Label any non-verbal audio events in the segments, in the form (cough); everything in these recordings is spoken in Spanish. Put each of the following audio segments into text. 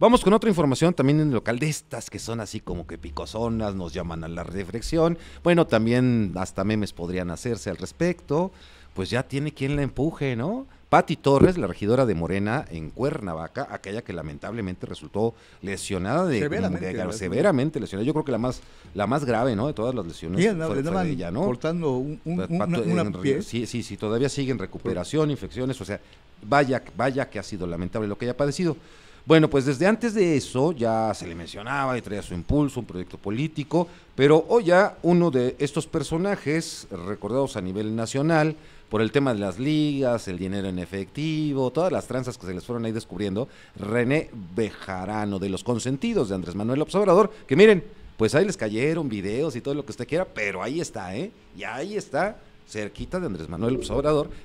Vamos con otra información también en el local de estas que son así como que picosonas, nos llaman a la reflexión. Bueno, también hasta memes podrían hacerse al respecto. Pues ya tiene quien la empuje, ¿no? Patti Torres, la regidora de Morena en Cuernavaca, aquella que lamentablemente resultó lesionada de severamente, severamente lesionada. Yo creo que la más la más grave, ¿no? De todas las lesiones. Bien, fue, ¿no? cortando un, pues, una, Sí, sí, Todavía siguen recuperación, infecciones. O sea, vaya, vaya que ha sido lamentable lo que haya padecido. Bueno, pues desde antes de eso ya se le mencionaba y traía su impulso, un proyecto político, pero hoy ya uno de estos personajes recordados a nivel nacional por el tema de las ligas, el dinero en efectivo, todas las tranzas que se les fueron ahí descubriendo, René Bejarano, de los consentidos de Andrés Manuel Observador, que miren, pues ahí les cayeron videos y todo lo que usted quiera, pero ahí está, ¿eh? Y ahí está cerquita de Andrés Manuel López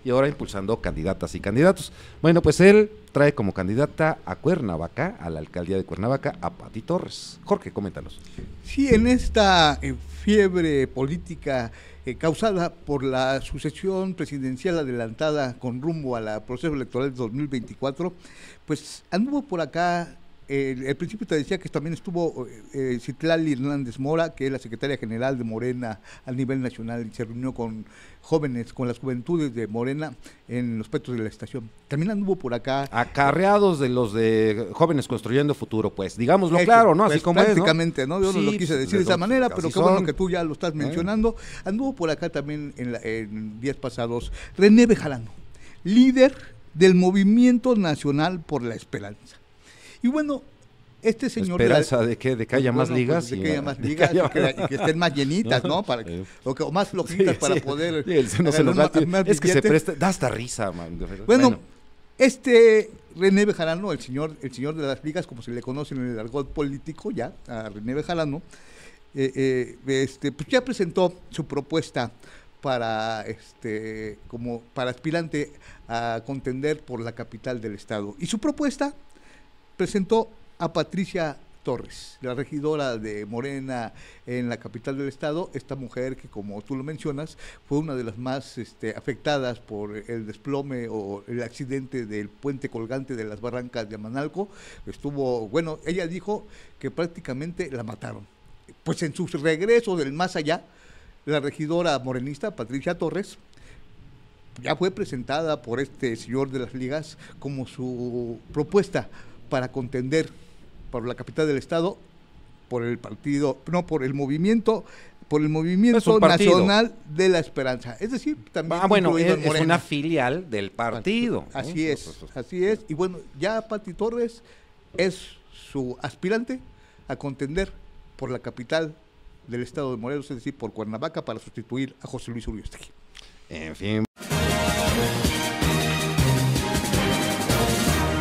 y ahora impulsando candidatas y candidatos. Bueno, pues él trae como candidata a Cuernavaca, a la alcaldía de Cuernavaca, a Pati Torres. Jorge, coméntanos. Sí, en esta eh, fiebre política eh, causada por la sucesión presidencial adelantada con rumbo al proceso electoral de 2024, pues anduvo por acá el principio te decía que también estuvo eh, eh, Citlali Hernández Mora, que es la secretaria general de Morena a nivel nacional y se reunió con jóvenes, con las juventudes de Morena en los petos de la estación. También anduvo por acá. Acarreados de los de jóvenes construyendo futuro, pues, digámoslo claro, ¿no? Así pues, como prácticamente, es, ¿no? ¿no? Yo no lo quise decir de esa manera, pues, pero qué bueno que tú ya lo estás eh. mencionando. Anduvo por acá también en, en días pasados René Bejarano, líder del Movimiento Nacional por la Esperanza y bueno, este pues señor... Esperanza de que, de que haya más pues, ligas. de que haya más ligas, y que, estén más llenitas, (laughs) ¿no? Para, eh, que, o, más flojitas para poder... es que se presta, da hasta risa, man. Bueno, este René Bejarano, el señor, el señor de las ligas, como se le conoce en el argot político ya, a René Bejarano, eh, eh, este, pues ya presentó su propuesta para este como para aspirante a contender por la capital del estado y su propuesta presentó a Patricia Torres, la regidora de Morena en la capital del estado, esta mujer que como tú lo mencionas fue una de las más este, afectadas por el desplome o el accidente del puente colgante de las barrancas de Amanalco, estuvo, bueno, ella dijo que prácticamente la mataron. Pues en su regreso del más allá, la regidora morenista Patricia Torres ya fue presentada por este señor de las ligas como su propuesta para contender por la capital del estado por el partido, no por el movimiento por el Movimiento Nacional de la Esperanza. Es decir, también. Ah, bueno, es, una filial del partido. ¿eh? Así es, así es. Y bueno, ya Pati Torres es su aspirante a contender por la capital del estado de Morelos, es decir, por Cuernavaca, para sustituir a José Luis Urioste En fin.